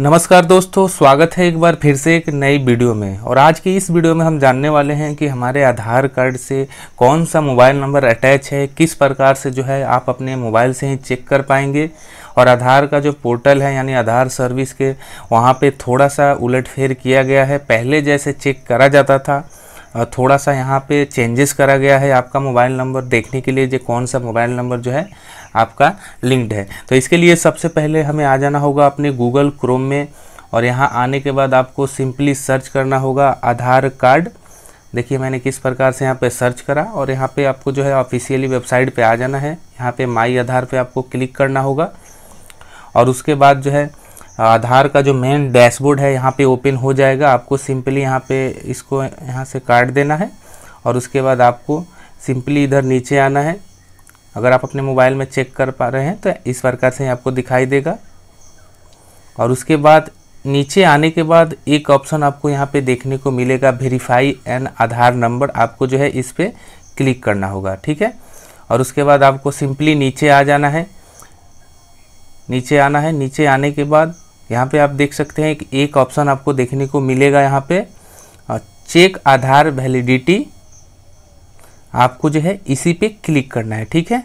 नमस्कार दोस्तों स्वागत है एक बार फिर से एक नई वीडियो में और आज की इस वीडियो में हम जानने वाले हैं कि हमारे आधार कार्ड से कौन सा मोबाइल नंबर अटैच है किस प्रकार से जो है आप अपने मोबाइल से ही चेक कर पाएंगे और आधार का जो पोर्टल है यानी आधार सर्विस के वहाँ पे थोड़ा सा उलटफेर किया गया है पहले जैसे चेक करा जाता था थोड़ा सा यहाँ पे चेंजेस करा गया है आपका मोबाइल नंबर देखने के लिए जो कौन सा मोबाइल नंबर जो है आपका लिंक्ड है तो इसके लिए सबसे पहले हमें आ जाना होगा अपने गूगल क्रोम में और यहाँ आने के बाद आपको सिंपली सर्च करना होगा आधार कार्ड देखिए मैंने किस प्रकार से यहाँ पे सर्च करा और यहाँ पे आपको जो है ऑफिशियली वेबसाइट पे आ जाना है यहाँ पे माई आधार पे आपको क्लिक करना होगा और उसके बाद जो है आधार का जो मेन डैशबोर्ड है यहाँ पे ओपन हो जाएगा आपको सिंपली यहाँ पे इसको यहाँ से काट देना है और उसके बाद आपको सिंपली इधर नीचे आना है अगर आप अपने मोबाइल में चेक कर पा रहे हैं तो इस प्रकार से आपको दिखाई देगा और उसके बाद नीचे आने के बाद एक ऑप्शन आपको यहाँ पे देखने को मिलेगा वेरीफाई एंड आधार नंबर आपको जो है इस पर क्लिक करना होगा ठीक है और उसके बाद आपको सिंपली नीचे आ जाना है नीचे आना है नीचे आने के बाद यहाँ पे आप देख सकते हैं कि एक ऑप्शन आपको देखने को मिलेगा यहाँ पे चेक आधार वैलिडिटी आपको जो है इसी पे क्लिक करना है ठीक है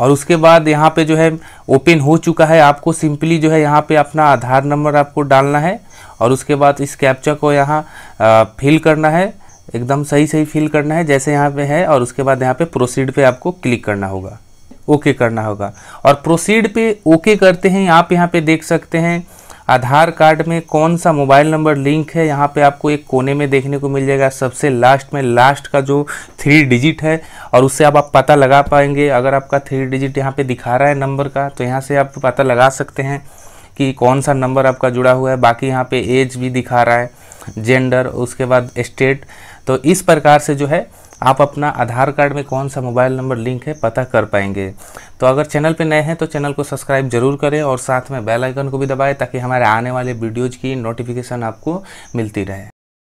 और उसके बाद यहाँ पे जो है ओपन हो चुका है आपको सिंपली जो है यहाँ पे अपना आधार नंबर आपको डालना है और उसके बाद इस कैप्चा को यहाँ फिल करना है एकदम सही सही फिल करना है जैसे यहाँ पे है और उसके बाद यहाँ पे प्रोसीड पे आपको क्लिक करना होगा ओके करना होगा और प्रोसीड पे ओके करते हैं आप यहाँ पे देख सकते हैं आधार कार्ड में कौन सा मोबाइल नंबर लिंक है यहाँ पे आपको एक कोने में देखने को मिल जाएगा सबसे लास्ट में लास्ट का जो थ्री डिजिट है और उससे आप आप पता लगा पाएंगे अगर आपका थ्री डिजिट यहाँ पे दिखा रहा है नंबर का तो यहाँ से आप पता लगा सकते हैं कि कौन सा नंबर आपका जुड़ा हुआ है बाकी यहाँ पे एज भी दिखा रहा है जेंडर उसके बाद स्टेट तो इस प्रकार से जो है आप अपना आधार कार्ड में कौन सा मोबाइल नंबर लिंक है पता कर पाएंगे तो अगर चैनल पर नए हैं तो चैनल को सब्सक्राइब जरूर करें और साथ में बेलाइकन को भी दबाएँ ताकि हमारे आने वाले वीडियोज़ की नोटिफिकेशन आपको मिलती रहे